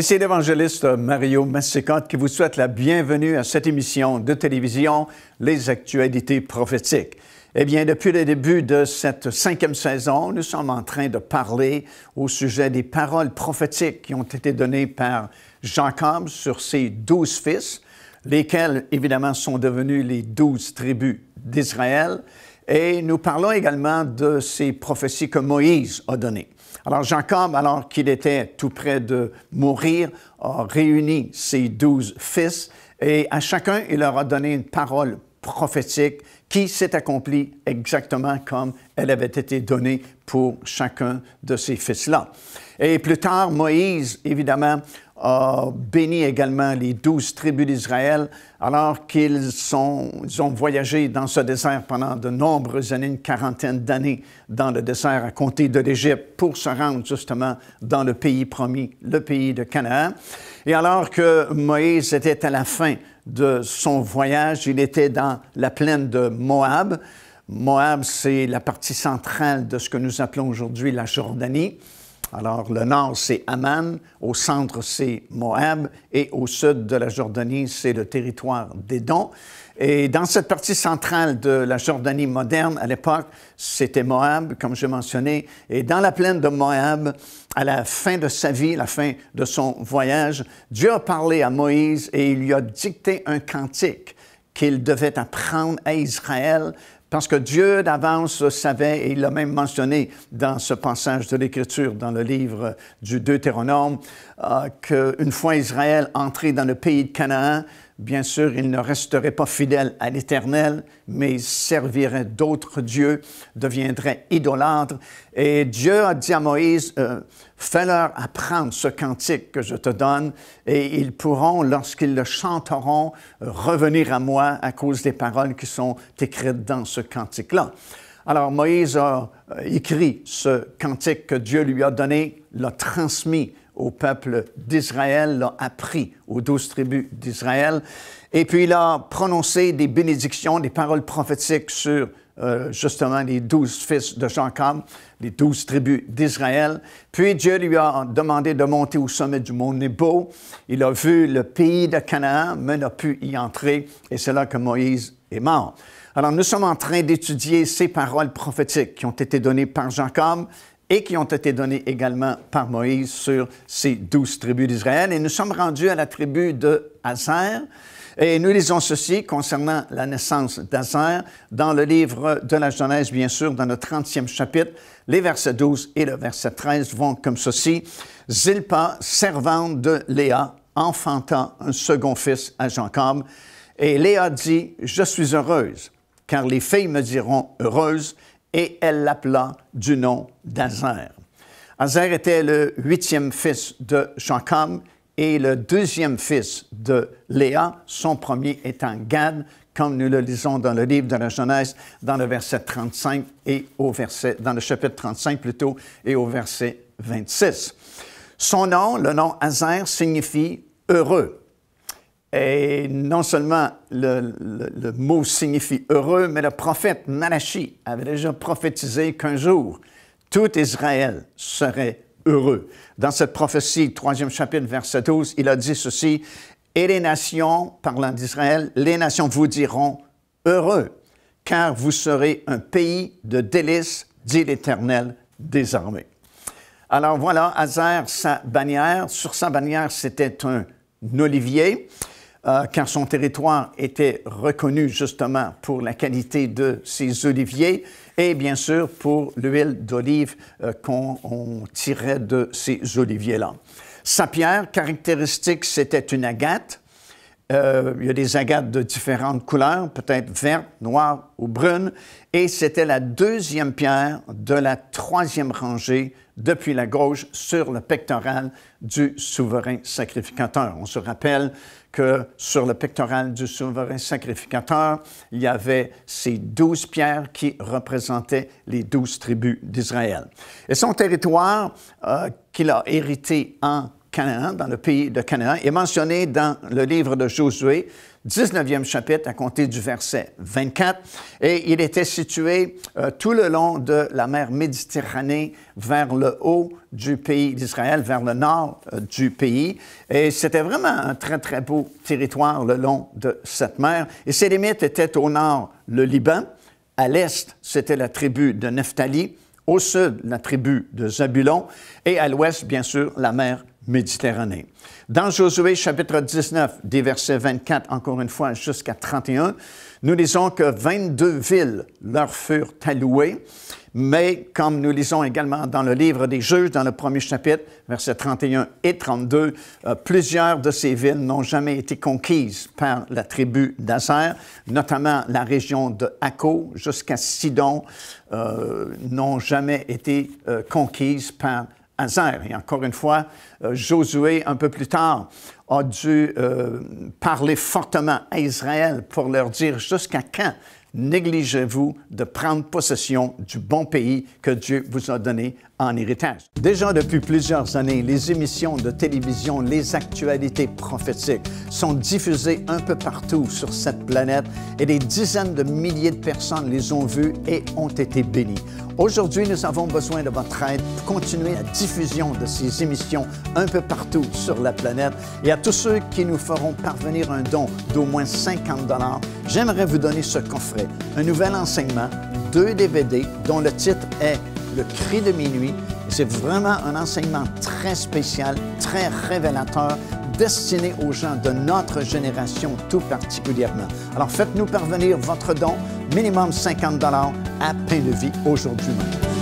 C'est l'évangéliste Mario Massicotte qui vous souhaite la bienvenue à cette émission de télévision Les actualités prophétiques. Eh bien, depuis le début de cette cinquième saison, nous sommes en train de parler au sujet des paroles prophétiques qui ont été données par jean Jacob sur ses douze fils, lesquels évidemment sont devenus les douze tribus d'Israël. Et nous parlons également de ces prophéties que Moïse a données. Alors Jacob, alors qu'il était tout près de mourir, a réuni ses douze fils et à chacun, il leur a donné une parole prophétique qui s'est accompli exactement comme elle avait été donnée pour chacun de ses fils-là. Et plus tard, Moïse, évidemment, a béni également les douze tribus d'Israël alors qu'ils ils ont voyagé dans ce désert pendant de nombreuses années, une quarantaine d'années dans le désert à compter de l'Égypte pour se rendre justement dans le pays promis, le pays de Canaan. Et alors que Moïse était à la fin de son voyage, il était dans la plaine de Moab. Moab, c'est la partie centrale de ce que nous appelons aujourd'hui la Jordanie. Alors, le nord, c'est Amman, au centre, c'est Moab, et au sud de la Jordanie, c'est le territoire d'Édon. Et dans cette partie centrale de la Jordanie moderne, à l'époque, c'était Moab, comme j'ai mentionné. Et dans la plaine de Moab, à la fin de sa vie, la fin de son voyage, Dieu a parlé à Moïse et il lui a dicté un cantique qu'il devait apprendre à Israël parce que Dieu d'avance savait, et il l'a même mentionné dans ce passage de l'Écriture, dans le livre du Deutéronome, euh, qu'une fois Israël entré dans le pays de Canaan, Bien sûr, ils ne resteraient pas fidèles à l'Éternel, mais ils serviraient d'autres dieux, deviendraient idolâtres. Et Dieu a dit à Moïse, euh, fais-leur apprendre ce cantique que je te donne, et ils pourront, lorsqu'ils le chanteront, revenir à moi à cause des paroles qui sont écrites dans ce cantique-là. Alors Moïse a euh, écrit ce cantique que Dieu lui a donné, l'a transmis au peuple d'Israël, l'a appris aux douze tribus d'Israël. Et puis il a prononcé des bénédictions, des paroles prophétiques sur euh, justement les douze fils de jean Jacob, les douze tribus d'Israël. Puis Dieu lui a demandé de monter au sommet du mont Nebo. Il a vu le pays de Canaan, mais n'a pu y entrer. Et c'est là que Moïse est mort. Alors nous sommes en train d'étudier ces paroles prophétiques qui ont été données par jean Jacob et qui ont été donnés également par Moïse sur ces douze tribus d'Israël. Et nous sommes rendus à la tribu de Hazer. Et nous lisons ceci concernant la naissance d'Azer dans le livre de la Genèse, bien sûr, dans le 30e chapitre. Les versets 12 et le verset 13 vont comme ceci. Zilpa, servante de Léa, enfanta un second fils à Jacob. Et Léa dit, Je suis heureuse, car les filles me diront heureuse, et elle l'appela du nom d'Azer. Azer était le huitième fils de Jacob et le deuxième fils de Léa, son premier étant Gad, comme nous le lisons dans le livre de la Genèse, dans le verset et au verset, dans le chapitre 35 plutôt, et au verset 26. Son nom, le nom Azer, signifie heureux. Et non seulement le, mot signifie heureux, mais le prophète Malachi avait déjà prophétisé qu'un jour, tout Israël serait heureux. Dans cette prophétie, troisième chapitre, verset 12, il a dit ceci, Et les nations, parlant d'Israël, les nations vous diront heureux, car vous serez un pays de délices, dit l'Éternel des Alors voilà, Hazar, sa bannière, sur sa bannière, c'était un olivier car euh, son territoire était reconnu justement pour la qualité de ses oliviers et bien sûr pour l'huile d'olive euh, qu'on tirait de ces oliviers-là. Sa pierre caractéristique, c'était une agate. Euh, il y a des agates de différentes couleurs, peut-être vert, noir ou brune, et c'était la deuxième pierre de la troisième rangée depuis la gauche sur le pectoral du souverain sacrificateur. On se rappelle que sur le pectoral du souverain sacrificateur, il y avait ces douze pierres qui représentaient les douze tribus d'Israël. Et son territoire euh, qu'il a hérité en Canaan, dans le pays de Canaan, est mentionné dans le livre de Josué 19e chapitre à compter du verset 24. Et il était situé euh, tout le long de la mer Méditerranée vers le haut du pays d'Israël, vers le nord euh, du pays. Et c'était vraiment un très, très beau territoire le long de cette mer. Et ses limites étaient au nord le Liban, à l'est, c'était la tribu de Nephtali, au sud, la tribu de Zabulon, et à l'ouest, bien sûr, la mer Méditerranée. Dans Josué chapitre 19, des versets 24 encore une fois jusqu'à 31, nous lisons que 22 villes leur furent allouées, mais comme nous lisons également dans le livre des Juges, dans le premier chapitre, versets 31 et 32, euh, plusieurs de ces villes n'ont jamais été conquises par la tribu d'Aser, notamment la région de Akko jusqu'à Sidon euh, n'ont jamais été euh, conquises par et encore une fois, euh, Josué, un peu plus tard, a dû euh, parler fortement à Israël pour leur dire jusqu'à quand négligez-vous de prendre possession du bon pays que Dieu vous a donné en héritage. Déjà depuis plusieurs années, les émissions de télévision, les actualités prophétiques sont diffusées un peu partout sur cette planète et des dizaines de milliers de personnes les ont vues et ont été bénies. Aujourd'hui, nous avons besoin de votre aide pour continuer la diffusion de ces émissions un peu partout sur la planète et à tous ceux qui nous feront parvenir un don d'au moins 50 dollars, j'aimerais vous donner ce coffret, un nouvel enseignement deux DVD dont le titre est Le cri de minuit. C'est vraiment un enseignement très spécial, très révélateur, destiné aux gens de notre génération tout particulièrement. Alors faites-nous parvenir votre don, minimum 50 à Pain de vie aujourd'hui même.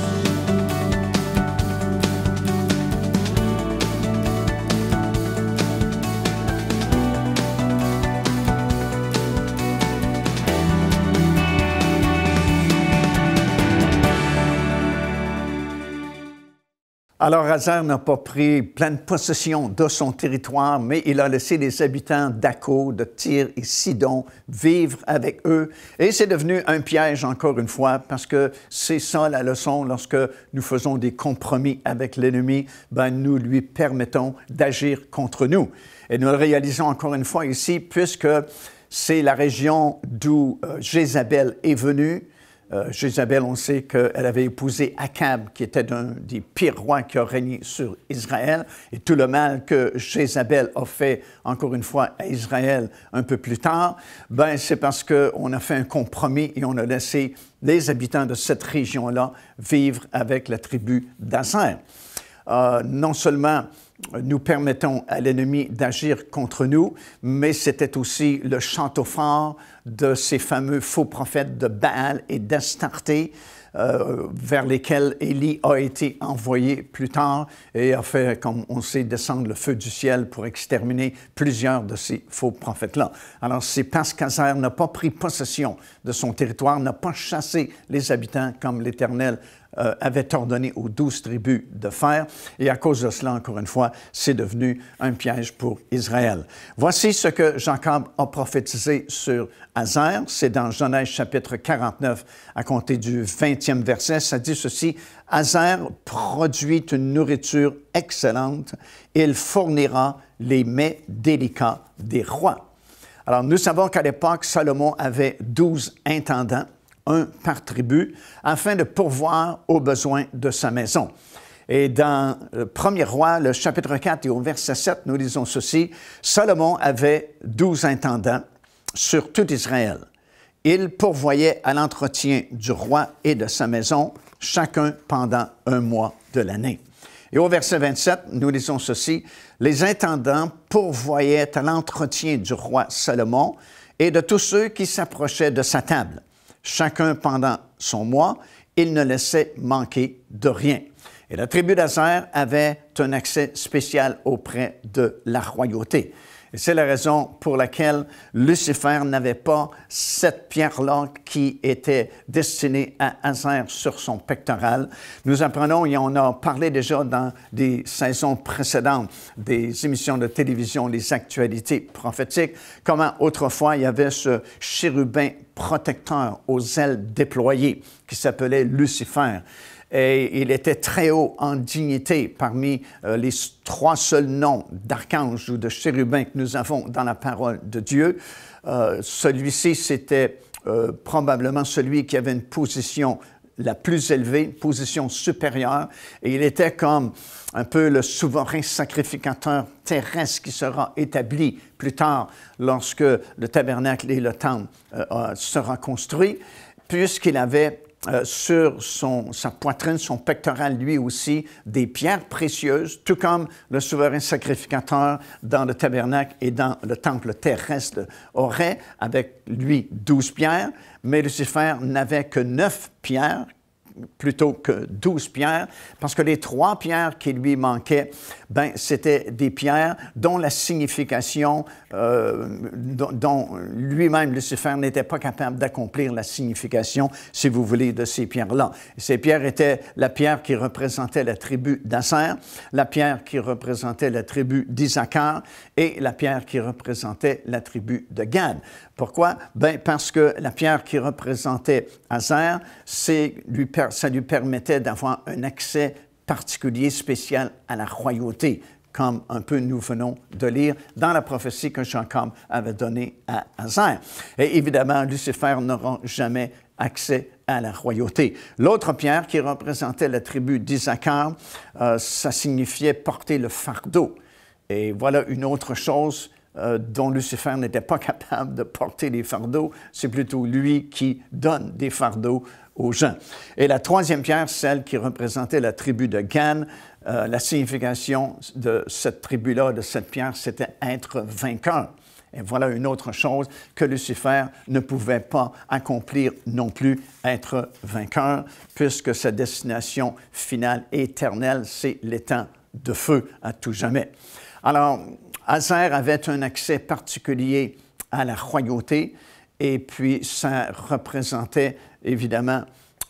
Alors, Hazar n'a pas pris pleine possession de son territoire, mais il a laissé les habitants d'Akko, de Tyr et Sidon vivre avec eux. Et c'est devenu un piège, encore une fois, parce que c'est ça la leçon. Lorsque nous faisons des compromis avec l'ennemi, ben, nous lui permettons d'agir contre nous. Et nous le réalisons encore une fois ici, puisque c'est la région d'où euh, Jézabel est venue Jézabel, euh, on sait qu'elle avait épousé Akab, qui était un des pires rois qui a régné sur Israël, et tout le mal que Jézabel a fait, encore une fois, à Israël un peu plus tard, ben, c'est parce qu'on a fait un compromis et on a laissé les habitants de cette région-là vivre avec la tribu d'Azer. Euh, non seulement nous permettons à l'ennemi d'agir contre nous, mais c'était aussi le chanteau fort de ces fameux faux prophètes de Baal et d'Astarté, euh, vers lesquels Élie a été envoyé plus tard et a fait, comme on sait, descendre le feu du ciel pour exterminer plusieurs de ces faux prophètes-là. Alors, c'est parce qu'Azer n'a pas pris possession de son territoire, n'a pas chassé les habitants comme l'Éternel euh, avait ordonné aux douze tribus de faire. Et à cause de cela, encore une fois, c'est devenu un piège pour Israël. Voici ce que Jacob a prophétisé sur Hazar. C'est dans Genèse chapitre 49, à compter du 20e verset. Ça dit ceci, Hazar produit une nourriture excellente. Il fournira les mets délicats des rois. Alors, nous savons qu'à l'époque, Salomon avait douze intendants un par tribu, afin de pourvoir aux besoins de sa maison. Et dans le Premier Roi, le chapitre 4 et au verset 7, nous lisons ceci. Salomon avait douze intendants sur tout Israël. Ils pourvoyaient à l'entretien du roi et de sa maison, chacun pendant un mois de l'année. Et au verset 27, nous lisons ceci. Les intendants pourvoyaient à l'entretien du roi Salomon et de tous ceux qui s'approchaient de sa table chacun pendant son mois. Il ne laissait manquer de rien. Et la tribu d'Azer avait un accès spécial auprès de la royauté. Et c'est la raison pour laquelle Lucifer n'avait pas cette pierre-là qui était destinée à hasard sur son pectoral. Nous apprenons, et on a parlé déjà dans des saisons précédentes des émissions de télévision, les actualités prophétiques, comment autrefois il y avait ce chérubin protecteur aux ailes déployées qui s'appelait Lucifer et il était très haut en dignité parmi euh, les trois seuls noms d'archanges ou de chérubins que nous avons dans la parole de Dieu. Euh, celui-ci, c'était euh, probablement celui qui avait une position la plus élevée, une position supérieure, et il était comme un peu le souverain sacrificateur terrestre qui sera établi plus tard lorsque le tabernacle et le temple seront construits, puisqu'il avait euh, sur son, sa poitrine, son pectoral, lui aussi, des pierres précieuses, tout comme le souverain sacrificateur dans le tabernacle et dans le temple terrestre aurait, avec lui, douze pierres, mais Lucifer n'avait que neuf pierres plutôt que douze pierres, parce que les trois pierres qui lui manquaient, ben, c'était des pierres dont la signification, euh, dont, lui-même, Lucifer, n'était pas capable d'accomplir la signification, si vous voulez, de ces pierres-là. Ces pierres étaient la pierre qui représentait la tribu d'Asser, la pierre qui représentait la tribu d'Isaacar et la pierre qui représentait la tribu de Gad. Pourquoi? Ben, parce que la pierre qui représentait Azer, ça lui permettait d'avoir un accès particulier, spécial à la royauté, comme un peu nous venons de lire dans la prophétie que jean Jean-Cam avait donnée à Azer. Et évidemment, Lucifer n'aura jamais accès à la royauté. L'autre pierre, qui représentait la tribu d'Isaacar, euh, ça signifiait porter le fardeau. Et voilà une autre chose euh, dont Lucifer n'était pas capable de porter les fardeaux, c'est plutôt lui qui donne des fardeaux aux gens. Et la troisième pierre, celle qui représentait la tribu de Gan, euh, la signification de cette tribu-là, de cette pierre, c'était être vainqueur. Et voilà une autre chose que Lucifer ne pouvait pas accomplir non plus, être vainqueur, puisque sa destination finale éternelle, c'est l'étang de feu à tout jamais. Alors, Azer avait un accès particulier à la royauté et puis ça représentait évidemment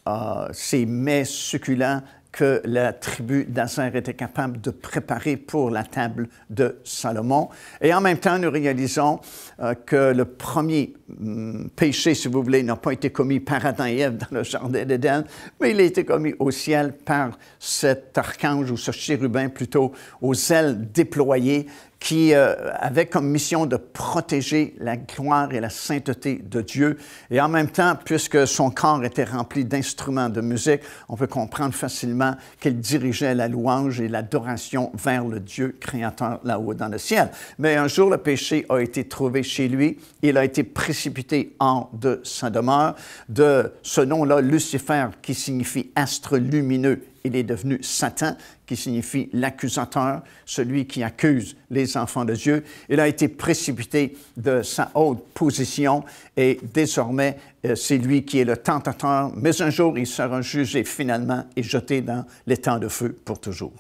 euh, ces mets succulents que la tribu d'Azer était capable de préparer pour la table de Salomon. Et en même temps, nous réalisons euh, que le premier hum, péché, si vous voulez, n'a pas été commis par Adam et Ève dans le jardin d'Éden, mais il a été commis au ciel par cet archange ou ce chérubin plutôt aux ailes déployées qui euh, avait comme mission de protéger la gloire et la sainteté de Dieu. Et en même temps, puisque son corps était rempli d'instruments de musique, on peut comprendre facilement qu'il dirigeait la louange et l'adoration vers le Dieu créateur là-haut dans le ciel. Mais un jour, le péché a été trouvé chez lui. Il a été précipité en de sa demeure. De ce nom-là, Lucifer, qui signifie astre lumineux il est devenu Satan, qui signifie l'accusateur, celui qui accuse les enfants de Dieu. Il a été précipité de sa haute position et désormais, euh, c'est lui qui est le tentateur, mais un jour, il sera jugé finalement et jeté dans l'étang de feu pour toujours.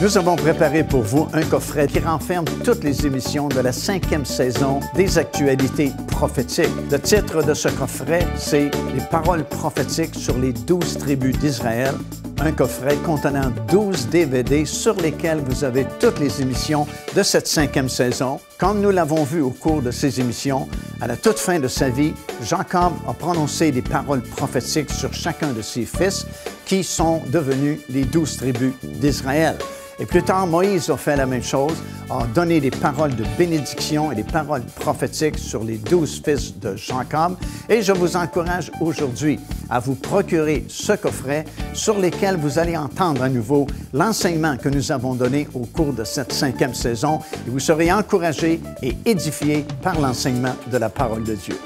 Nous avons préparé pour vous un coffret qui renferme toutes les émissions de la cinquième saison des actualités prophétiques. Le titre de ce coffret, c'est Les paroles prophétiques sur les douze tribus d'Israël. Un coffret contenant douze DVD sur lesquels vous avez toutes les émissions de cette cinquième saison. Comme nous l'avons vu au cours de ces émissions, à la toute fin de sa vie, Jacob a prononcé des paroles prophétiques sur chacun de ses fils qui sont devenus les douze tribus d'Israël. Et plus tard, Moïse a fait la même chose, a donné des paroles de bénédiction et des paroles prophétiques sur les douze fils de Jacob. Et je vous encourage aujourd'hui à vous procurer ce coffret sur lequel vous allez entendre à nouveau l'enseignement que nous avons donné au cours de cette cinquième saison. Et vous serez encouragés et édifiés par l'enseignement de la parole de Dieu.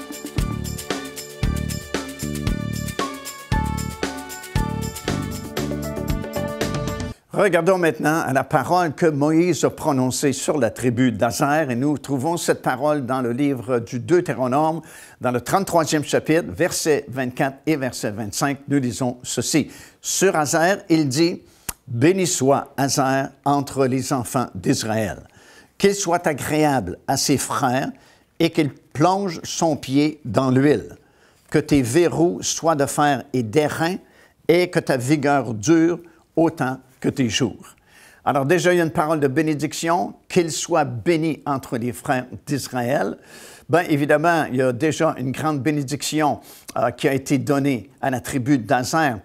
Regardons maintenant à la parole que Moïse a prononcée sur la tribu d'Azer et nous trouvons cette parole dans le livre du Deutéronome, dans le 33e chapitre, versets 24 et verset 25. Nous lisons ceci. Sur Azer, il dit, Béni soit Azer entre les enfants d'Israël, qu'il soit agréable à ses frères et qu'il plonge son pied dans l'huile, que tes verrous soient de fer et d'airain et que ta vigueur dure autant que jours. Alors déjà, il y a une parole de bénédiction, qu'il soit béni entre les frères d'Israël. Ben, évidemment, il y a déjà une grande bénédiction euh, qui a été donnée à la tribu de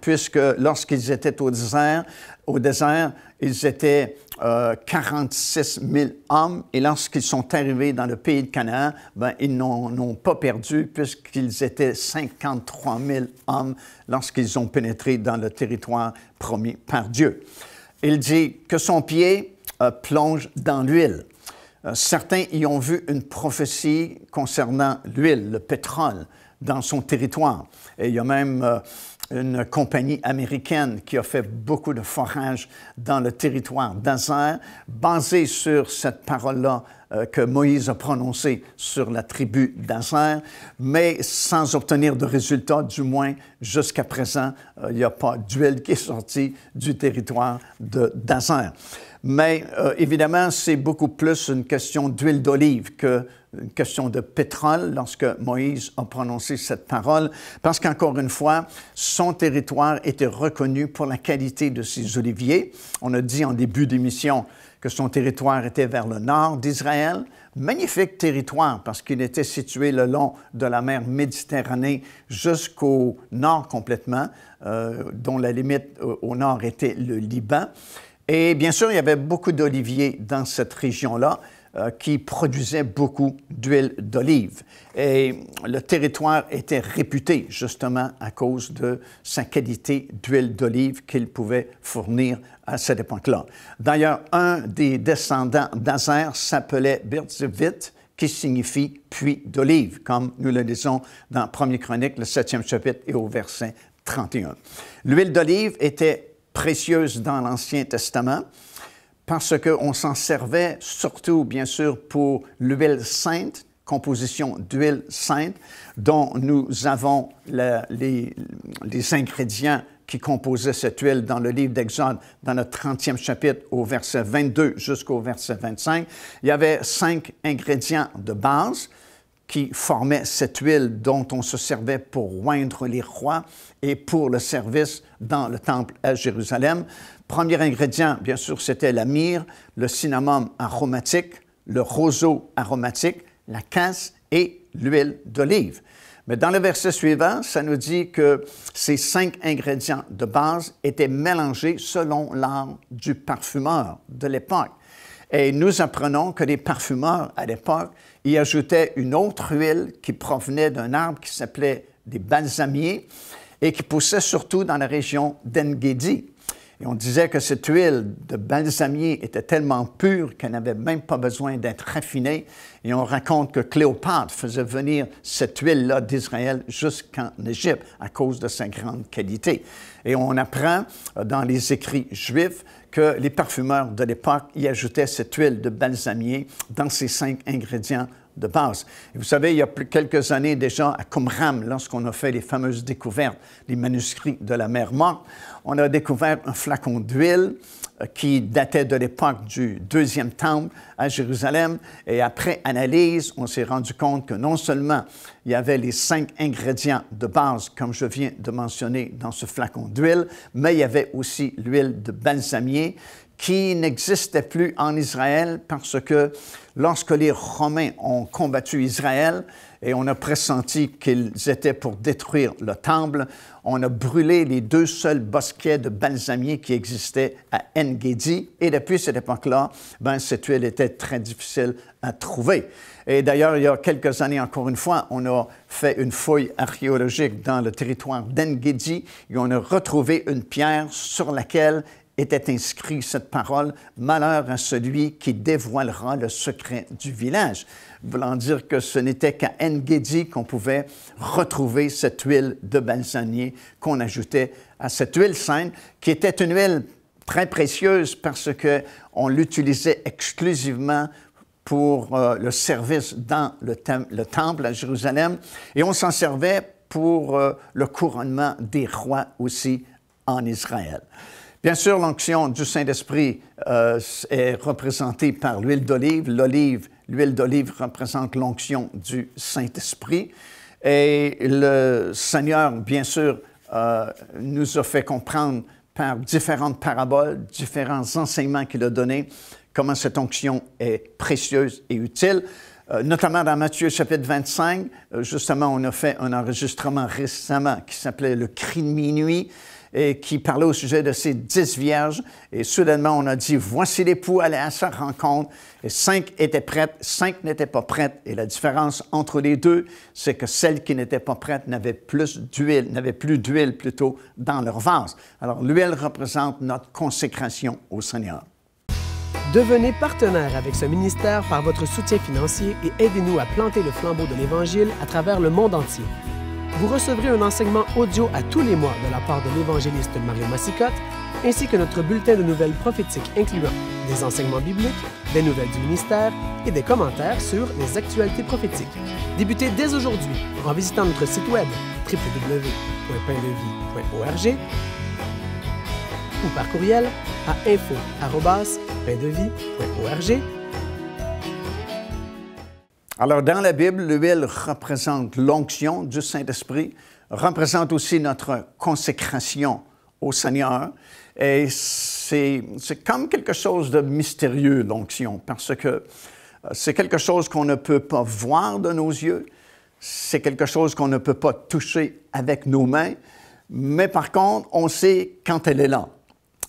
puisque lorsqu'ils étaient au désert, au désert, ils étaient 46 euh, 000 hommes, et lorsqu'ils sont arrivés dans le pays de Canaan, ben, ils n'ont pas perdu, puisqu'ils étaient 53 000 hommes lorsqu'ils ont pénétré dans le territoire promis par Dieu. Il dit que son pied euh, plonge dans l'huile. Euh, certains y ont vu une prophétie concernant l'huile, le pétrole, dans son territoire. Et il y a même euh, une compagnie américaine qui a fait beaucoup de forages dans le territoire d'Azer, basée sur cette parole-là euh, que Moïse a prononcé sur la tribu d'Azer, mais sans obtenir de résultat, du moins jusqu'à présent, euh, il n'y a pas d'huile qui est sortie du territoire d'Azer. Mais euh, évidemment, c'est beaucoup plus une question d'huile d'olive qu'une question de pétrole lorsque Moïse a prononcé cette parole, parce qu'encore une fois, son territoire était reconnu pour la qualité de ses oliviers. On a dit en début d'émission que son territoire était vers le nord d'Israël. Magnifique territoire parce qu'il était situé le long de la mer Méditerranée jusqu'au nord complètement, euh, dont la limite au nord était le Liban. Et bien sûr, il y avait beaucoup d'oliviers dans cette région-là. Euh, qui produisait beaucoup d'huile d'olive. Et le territoire était réputé justement à cause de sa qualité d'huile d'olive qu'il pouvait fournir à cette époque-là. D'ailleurs, un des descendants d'Azer s'appelait Birzevit, qui signifie puits d'olive, comme nous le lisons dans 1er Chronique, le 7e chapitre et au verset 31. L'huile d'olive était précieuse dans l'Ancien Testament parce qu'on s'en servait surtout, bien sûr, pour l'huile sainte, composition d'huile sainte, dont nous avons les, ingrédients qui composaient cette huile dans le livre d'Exode, dans le 30e chapitre, au verset 22 jusqu'au verset 25. Il y avait cinq ingrédients de base qui formait cette huile dont on se servait pour oindre les rois et pour le service dans le temple à Jérusalem. Premier ingrédient, bien sûr, c'était la myrrhe, le cinnamome aromatique, le roseau aromatique, la casse et l'huile d'olive. Mais dans le verset suivant, ça nous dit que ces cinq ingrédients de base étaient mélangés selon l'art du parfumeur de l'époque. Et nous apprenons que les parfumeurs à l'époque il ajoutait une autre huile qui provenait d'un arbre qui s'appelait des balsamiers et qui poussait surtout dans la région d'Engedi. Et on disait que cette huile de balsamier était tellement pure qu'elle n'avait même pas besoin d'être raffinée. Et on raconte que Cléopâtre faisait venir cette huile-là d'Israël jusqu'en Égypte à cause de sa grande qualité. Et on apprend euh, dans les écrits juifs que les parfumeurs de l'époque y ajoutaient cette huile de balsamier dans ces cinq ingrédients de base. vous savez, il y a quelques années déjà, à Qumram, lorsqu'on a fait les fameuses découvertes, les manuscrits de la mer morte, on a découvert un flacon d'huile euh, qui datait de l'époque du deuxième temple à Jérusalem. Et après analyse, on s'est rendu compte que non seulement il y avait les cinq ingrédients de base, comme je viens de mentionner dans ce flacon d'huile, mais il y avait aussi l'huile de balsamier qui n'existait plus en Israël parce que lorsque les Romains ont combattu Israël et on a pressenti qu'ils étaient pour détruire le temple, on a brûlé les deux seuls bosquets de balsamiers qui existaient à Engedi. Et depuis cette époque-là, ben, cette huile était très difficile à trouver. Et d'ailleurs, il y a quelques années, encore une fois, on a fait une fouille archéologique dans le territoire d'Engedi et on a retrouvé une pierre sur laquelle était inscrit cette parole, Malheur à celui qui dévoilera le secret du village, voulant dire que ce n'était qu'à Engedi qu'on pouvait retrouver cette huile de balsamier qu'on ajoutait à cette huile sainte, qui était une huile très précieuse parce qu'on l'utilisait exclusivement pour euh, le service dans le, temple à Jérusalem, et on s'en servait pour euh, le couronnement des rois aussi en Israël. Bien sûr, l'onction du Saint-Esprit euh, est représentée par l'huile d'olive. L'olive, l'huile d'olive représente l'onction du Saint-Esprit. Et le Seigneur, bien sûr, euh, nous a fait comprendre par différentes paraboles, différents enseignements qu'il a donnés, comment cette onction est précieuse et utile. Euh, notamment dans Matthieu chapitre 25, justement, on a fait un enregistrement récemment qui s'appelait Le cri de minuit et qui parlait au sujet de ces dix vierges. Et soudainement, on a dit, voici l'époux, allez à sa rencontre. Et cinq étaient prêtes, cinq n'étaient pas prêtes. Et la différence entre les deux, c'est que celles qui n'étaient pas prêtes n'avaient plus d'huile, n'avaient plus d'huile plutôt dans leur vase. Alors, l'huile représente notre consécration au Seigneur. Devenez partenaire avec ce ministère par votre soutien financier et aidez-nous à planter le flambeau de l'Évangile à travers le monde entier vous recevrez un enseignement audio à tous les mois de la part de l'évangéliste Mario Massicotte, ainsi que notre bulletin de nouvelles prophétiques incluant des enseignements bibliques, des nouvelles du ministère et des commentaires sur les actualités prophétiques. Débutez dès aujourd'hui en visitant notre site web www.paindevie.org ou par courriel à info.paindevie.org alors, dans la Bible, l'huile représente l'onction du Saint-Esprit, représente aussi notre consécration au Seigneur. Et c'est comme quelque chose de mystérieux, l'onction, parce que euh, c'est quelque chose qu'on ne peut pas voir de nos yeux, c'est quelque chose qu'on ne peut pas toucher avec nos mains, mais par contre, on sait quand elle est là.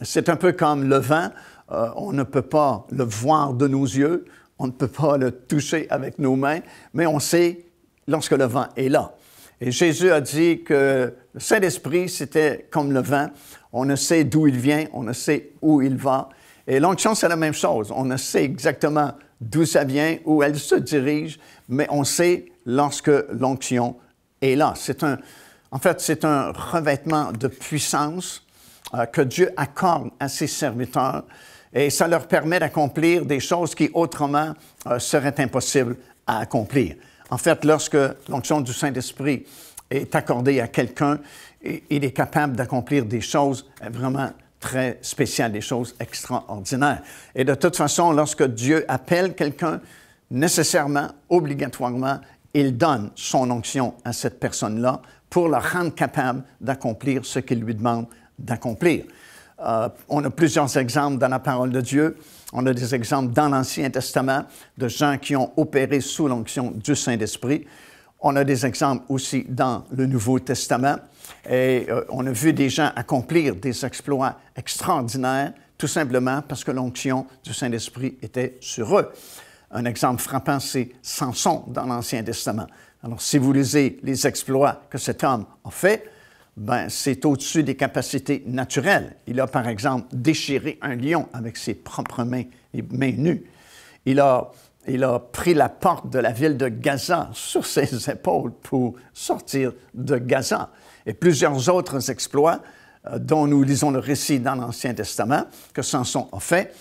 C'est un peu comme le vin, euh, on ne peut pas le voir de nos yeux, on ne peut pas le toucher avec nos mains, mais on sait lorsque le vent est là. Et Jésus a dit que le Saint-Esprit, c'était comme le vent. On ne sait d'où il vient, on ne sait où il va. Et l'onction, c'est la même chose. On ne sait exactement d'où ça vient, où elle se dirige, mais on sait lorsque l'onction est là. C'est un, en fait, c'est un revêtement de puissance euh, que Dieu accorde à ses serviteurs et ça leur permet d'accomplir des choses qui autrement euh, seraient impossibles à accomplir. En fait, lorsque l'onction du Saint-Esprit est accordée à quelqu'un, il est capable d'accomplir des choses euh, vraiment très spéciales, des choses extraordinaires. Et de toute façon, lorsque Dieu appelle quelqu'un, nécessairement, obligatoirement, il donne son onction à cette personne-là pour la rendre capable d'accomplir ce qu'il lui demande d'accomplir. Euh, on a plusieurs exemples dans la parole de Dieu. On a des exemples dans l'Ancien Testament de gens qui ont opéré sous l'onction du Saint-Esprit. On a des exemples aussi dans le Nouveau Testament. Et euh, on a vu des gens accomplir des exploits extraordinaires, tout simplement parce que l'onction du Saint-Esprit était sur eux. Un exemple frappant, c'est Samson dans l'Ancien Testament. Alors, si vous lisez les exploits que cet homme a faits, ben, c'est au-dessus des capacités naturelles. Il a, par exemple, déchiré un lion avec ses propres mains, les mains nues. Il a, pris la porte de la ville de Gaza sur ses épaules pour sortir de Gaza. Et plusieurs autres exploits euh, dont nous lisons le récit dans l'Ancien Testament, que Samson a fait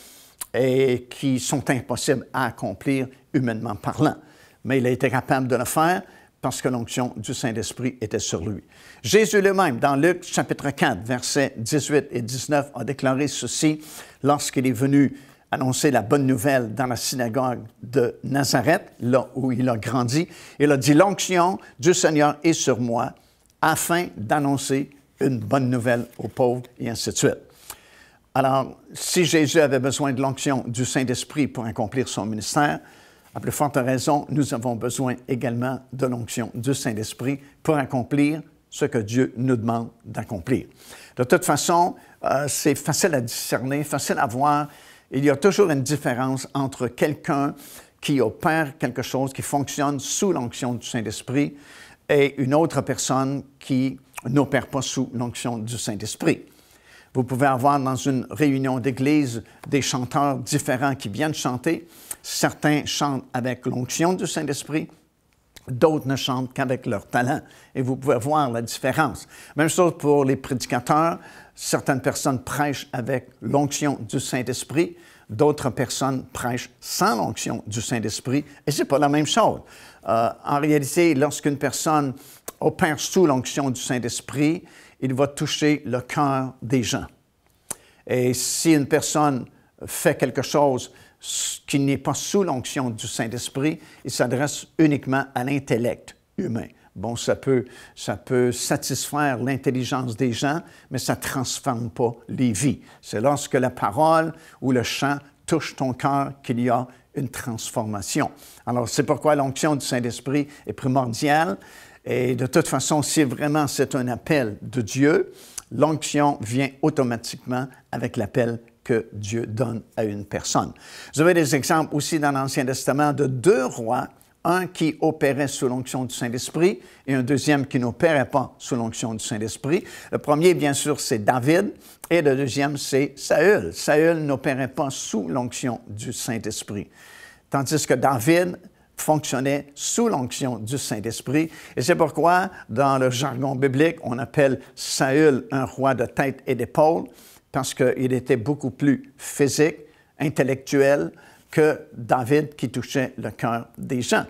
et qui sont impossibles à accomplir humainement parlant. Mais il a été capable de le faire parce que l'onction du Saint-Esprit était sur lui. Jésus lui-même, dans Luc chapitre 4, versets 18 et 19, a déclaré ceci lorsqu'il est venu annoncer la bonne nouvelle dans la synagogue de Nazareth, là où il a grandi. Il a dit, l'onction du Seigneur est sur moi afin d'annoncer une bonne nouvelle aux pauvres et ainsi de suite. Alors, si Jésus avait besoin de l'onction du Saint-Esprit pour accomplir son ministère, à plus forte raison, nous avons besoin également de l'onction du Saint-Esprit pour accomplir ce que Dieu nous demande d'accomplir. De toute façon, euh, c'est facile à discerner, facile à voir. Il y a toujours une différence entre quelqu'un qui opère quelque chose, qui fonctionne sous l'onction du Saint-Esprit, et une autre personne qui n'opère pas sous l'onction du Saint-Esprit. Vous pouvez avoir dans une réunion d'église des chanteurs différents qui viennent chanter. Certains chantent avec l'onction du Saint-Esprit, d'autres ne chantent qu'avec leur talent. Et vous pouvez voir la différence. Même chose pour les prédicateurs. Certaines personnes prêchent avec l'onction du Saint-Esprit, d'autres personnes prêchent sans l'onction du Saint-Esprit, et c'est pas la même chose. Euh, en réalité, lorsqu'une personne opère sous l'onction du Saint-Esprit, il va toucher le cœur des gens. Et si une personne fait quelque chose qui n'est pas sous l'onction du Saint-Esprit, il s'adresse uniquement à l'intellect humain. Bon, ça peut, ça peut satisfaire l'intelligence des gens, mais ça ne transforme pas les vies. C'est lorsque la parole ou le chant touche ton cœur qu'il y a une transformation. Alors, c'est pourquoi l'onction du Saint-Esprit est primordiale. Et de toute façon, si vraiment c'est un appel de Dieu. L'onction vient automatiquement avec l'appel que Dieu donne à une personne. Vous avez des exemples aussi dans l'Ancien Testament de deux rois, un qui opérait sous l'onction du Saint-Esprit et un deuxième qui n'opérait pas sous l'onction du Saint-Esprit. Le premier, bien sûr, c'est David et le deuxième, c'est Saül. Saül n'opérait pas sous l'onction du Saint-Esprit. Tandis que David fonctionnait sous l'onction du Saint-Esprit. Et c'est pourquoi, dans le jargon biblique, on appelle Saül un roi de tête et d'épaule, parce qu'il était beaucoup plus physique, intellectuel, que David qui touchait le cœur des gens.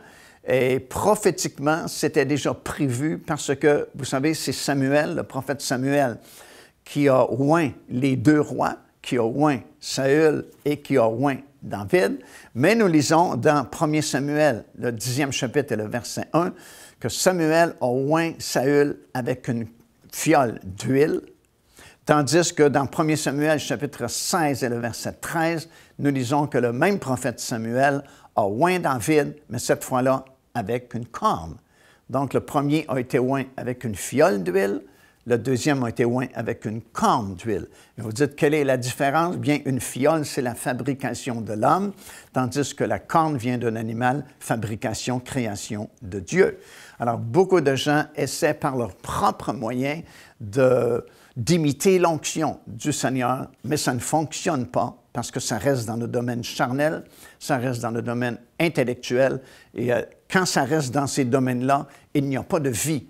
Et prophétiquement, c'était déjà prévu parce que, vous savez, c'est Samuel, le prophète Samuel, qui a oint les deux rois, qui a oint Saül et qui a oint vide, mais nous lisons dans 1 Samuel, le 10e chapitre et le verset 1, que Samuel a oint Saül avec une fiole d'huile, tandis que dans 1 Samuel, chapitre 16 et le verset 13, nous lisons que le même prophète Samuel a oint David, mais cette fois-là avec une corne. Donc le premier a été oint avec une fiole d'huile, le deuxième a été oint avec une corne d'huile. Vous dites, quelle est la différence? Bien, une fiole, c'est la fabrication de l'homme, tandis que la corne vient d'un animal, fabrication, création de Dieu. Alors, beaucoup de gens essaient par leurs propres moyens d'imiter l'onction du Seigneur, mais ça ne fonctionne pas parce que ça reste dans le domaine charnel, ça reste dans le domaine intellectuel, et euh, quand ça reste dans ces domaines-là, il n'y a pas de vie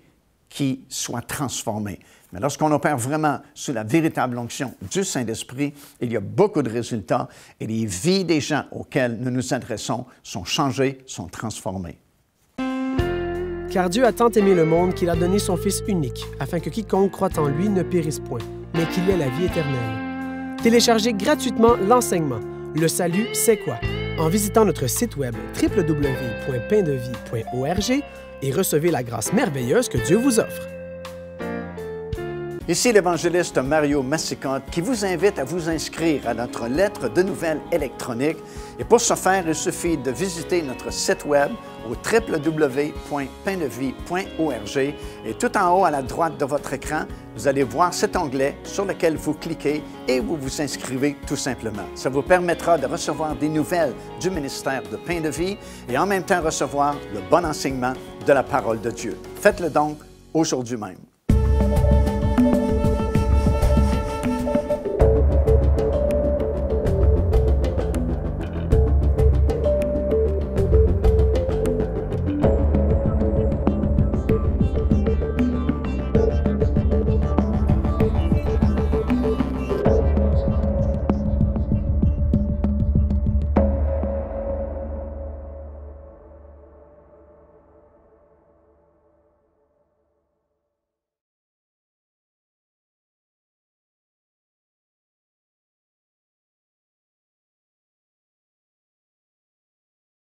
qui soit transformé. Mais lorsqu'on opère vraiment sous la véritable onction du Saint-Esprit, il y a beaucoup de résultats et les vies des gens auxquels nous nous adressons sont changées, sont transformées. Car Dieu a tant aimé le monde qu'il a donné son Fils unique, afin que quiconque croit en lui ne périsse point, mais qu'il ait la vie éternelle. Téléchargez gratuitement l'enseignement Le salut, c'est quoi en visitant notre site web www.paindevie.org et recevez la grâce merveilleuse que Dieu vous offre. Ici l'évangéliste Mario Massicante qui vous invite à vous inscrire à notre lettre de nouvelles électroniques. Et pour ce faire, il suffit de visiter notre site web au www.paindevie.org et tout en haut à la droite de votre écran, vous allez voir cet onglet sur lequel vous cliquez et vous vous inscrivez tout simplement. Ça vous permettra de recevoir des nouvelles du ministère de Pain de Vie et en même temps recevoir le bon enseignement de la parole de Dieu. Faites-le donc aujourd'hui même.